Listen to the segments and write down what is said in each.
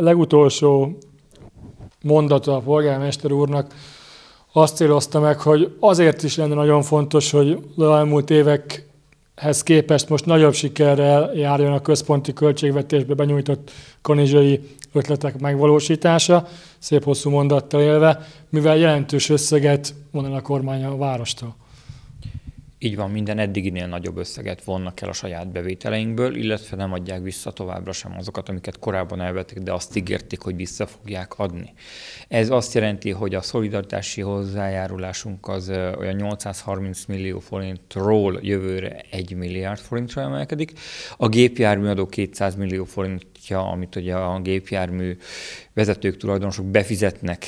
legutolsó mondata a polgármester úrnak azt célozta meg, hogy azért is lenne nagyon fontos, hogy az elmúlt évekhez képest most nagyobb sikerrel járjon a központi költségvetésbe benyújtott kanizsai ötletek megvalósítása, szép hosszú mondattal élve, mivel jelentős összeget mondan a kormány a várostól. Így van, minden eddiginél nagyobb összeget vonnak el a saját bevételeinkből, illetve nem adják vissza továbbra sem azokat, amiket korábban elvettek, de azt ígérték, hogy vissza fogják adni. Ez azt jelenti, hogy a szolidaritási hozzájárulásunk az olyan 830 millió forintról jövőre 1 milliárd forintra emelkedik. A gépjárműadó 200 millió forintja, amit ugye a gépjármű vezetők, tulajdonosok befizetnek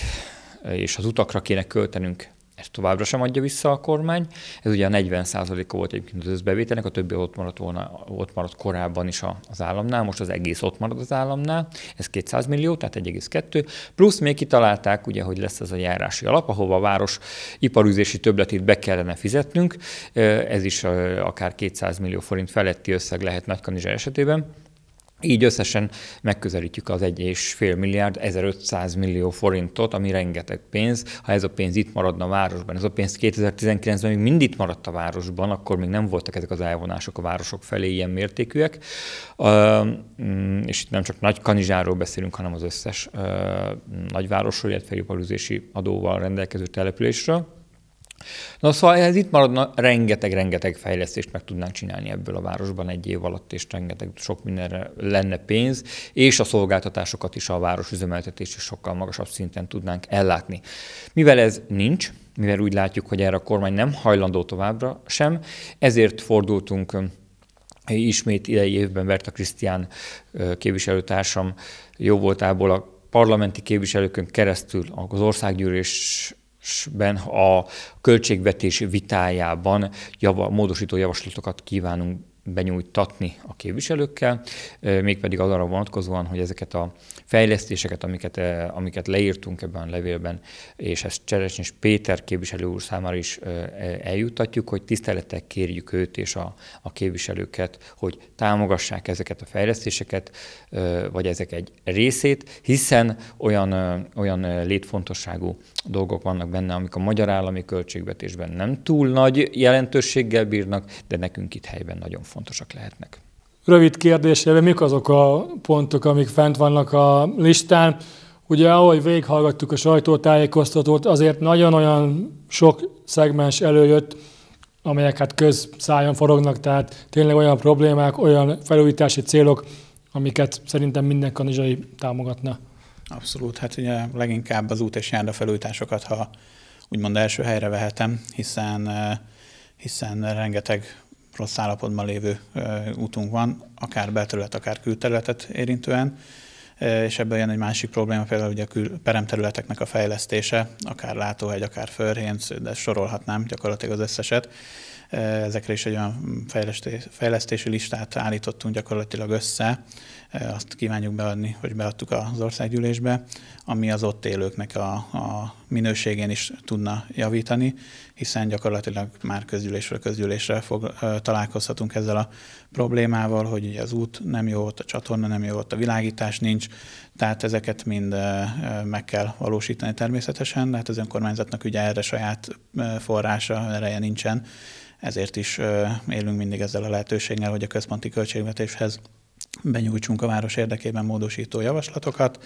és az utakra kéne költenünk ezt továbbra sem adja vissza a kormány. Ez ugye a 40 a volt egyébként az összbevételnek, a többi ott maradt, volna, ott maradt korábban is az államnál, most az egész ott marad az államnál, ez 200 millió, tehát 1,2, plusz még kitalálták, ugye, hogy lesz ez a járási alap, ahova a város iparűzési töbletét be kellene fizetnünk, ez is akár 200 millió forint feletti összeg lehet Nagykanizsa esetében. Így összesen megközelítjük az 1,5 milliárd, 1500 millió forintot, ami rengeteg pénz. Ha ez a pénz itt maradna a városban, ez a pénz 2019-ben még mind itt maradt a városban, akkor még nem voltak ezek az elvonások a városok felé ilyen mértékűek. Mm, és itt nem csak nagy kanizsáról beszélünk, hanem az összes nagyvárosról, illetve iparüzési adóval rendelkező településről. Na szóval ez itt maradna, rengeteg-rengeteg fejlesztést meg tudnánk csinálni ebből a városban egy év alatt, és rengeteg sok mindenre lenne pénz, és a szolgáltatásokat is a város üzemeltetés is sokkal magasabb szinten tudnánk ellátni. Mivel ez nincs, mivel úgy látjuk, hogy erre a kormány nem hajlandó továbbra sem, ezért fordultunk ismét idei évben Berta Krisztián képviselőtársam voltából a parlamenti képviselőkön keresztül az országgyűlés ben a költségvetés vitájában java, módosító javaslatokat kívánunk benyújtatni a képviselőkkel, mégpedig arra vonatkozóan, hogy ezeket a fejlesztéseket, amiket, amiket leírtunk ebben a levélben, és ezt Cseresnyis Péter képviselő úr számára is e, eljutatjuk, hogy tisztelettel kérjük őt és a, a képviselőket, hogy támogassák ezeket a fejlesztéseket, vagy ezek egy részét, hiszen olyan, olyan létfontosságú dolgok vannak benne, amik a magyar állami költségvetésben nem túl nagy jelentőséggel bírnak, de nekünk itt helyben nagyon fontos fontosak lehetnek. Rövid kérdésére, mik azok a pontok, amik fent vannak a listán? Ugye ahogy végighallgattuk a sajtótájékoztatót, azért nagyon-olyan sok szegmens előjött, amelyek hát közszájon forognak, tehát tényleg olyan problémák, olyan felújítási célok, amiket szerintem minden kanizsai támogatna. Abszolút, hát ugye leginkább az út és járda felújításokat, ha úgymond első helyre vehetem, hiszen, eh, hiszen rengeteg rossz állapotban lévő útunk van, akár belterület, akár külterületet érintően, és ebből jön egy másik probléma, például ugye a kül- peremterületeknek a fejlesztése, akár látóhegy, akár fölhénc, de sorolhatnám gyakorlatilag az összeset. Ezekre is egy olyan fejlesztési listát állítottunk gyakorlatilag össze, Eh, azt kívánjuk beadni, hogy beadtuk az országgyűlésbe, ami az ott élőknek a, a minőségén is tudna javítani, hiszen gyakorlatilag már közgyűlésről közgyűlésre fog, eh, találkozhatunk ezzel a problémával, hogy ugye az út nem jó ott, a csatorna nem jó ott, a világítás nincs, tehát ezeket mind eh, meg kell valósítani természetesen, de hát az önkormányzatnak ugye erre saját forrása, ereje nincsen, ezért is élünk mindig ezzel a lehetőséggel, hogy a központi költségvetéshez benyújtsunk a város érdekében módosító javaslatokat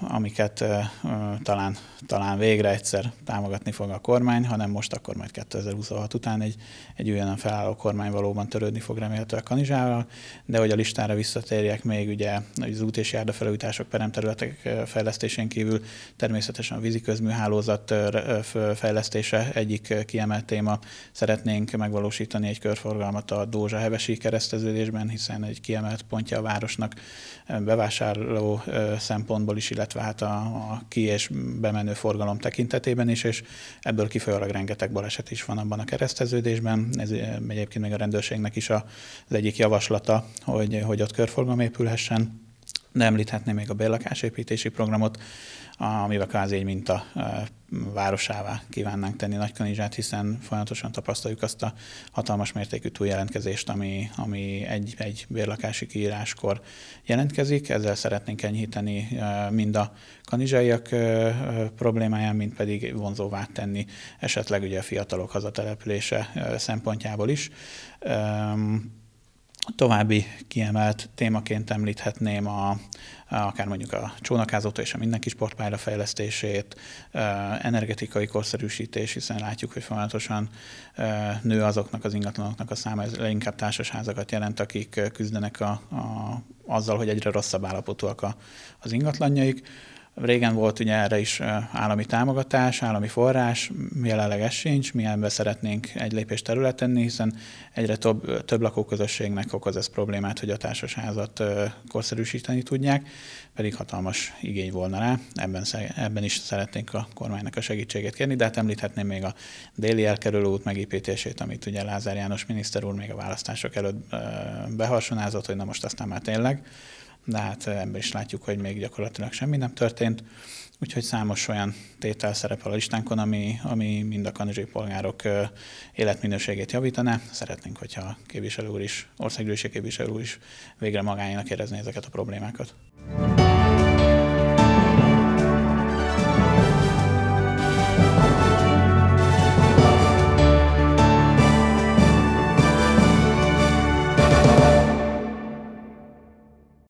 amiket talán, talán végre egyszer támogatni fog a kormány, hanem most akkor majd 2026 után egy, egy olyan felálló kormány valóban törődni fog remélhetően Kanizsával, de hogy a listára visszatérjek még ugye az út és járdafelújítások peremterületek fejlesztésén kívül természetesen a közműhálózat fejlesztése egyik kiemelt téma. Szeretnénk megvalósítani egy körforgalmat a Dózsa-Hevesi kereszteződésben, hiszen egy kiemelt pontja a városnak bevásárló szempontból szempontból is, illetve hát a, a ki és bemenő forgalom tekintetében is, és ebből kifolyólag rengeteg baleset is van abban a kereszteződésben. Ez eh, egyébként még a rendőrségnek is a, az egyik javaslata, hogy, hogy ott körforgalom épülhessen de említhetném még a bérlakásépítési programot, amivel kvázi egy minta e, városává kívánnánk tenni Nagykanizsát, hiszen folyamatosan tapasztaljuk azt a hatalmas mértékű túljelentkezést, ami, ami egy, egy bérlakási kiíráskor jelentkezik. Ezzel szeretnénk enyhíteni e, mind a kanizsaiak e, problémáján, mind pedig vonzóvá tenni esetleg ugye a fiatalok hazatelepülése szempontjából is. További kiemelt témaként említhetném a, akár mondjuk a csónakázóta és a mindenki sportpálya fejlesztését, energetikai korszerűsítés, hiszen látjuk, hogy folyamatosan nő azoknak az ingatlanoknak a száma, ez leginkább társasházakat jelent, akik küzdenek a, a, azzal, hogy egyre rosszabb állapotúak a, az ingatlanjaik Régen volt ugye erre is állami támogatás, állami forrás, jelenleg ez sincs, mi ebbe szeretnénk egy lépést terület tenni, hiszen egyre több, több lakóközösségnek okoz ez problémát, hogy a társasházat korszerűsíteni tudják, pedig hatalmas igény volna rá. Ebben, ebben is szeretnénk a kormánynak a segítségét kérni, de hát említhetném még a déli elkerülő út megépítését, amit ugye Lázár János miniszter úr még a választások előtt beharsonázott, hogy na most aztán már tényleg de hát eh, ebben is látjuk, hogy még gyakorlatilag semmi nem történt. Úgyhogy számos olyan tétel szerepel a listánkon, ami, ami mind a kanizsai polgárok eh, életminőségét javítaná. Szeretnénk, hogyha a képviselő úr is, országgyűlési képviselő úr is végre magáénak érezné ezeket a problémákat.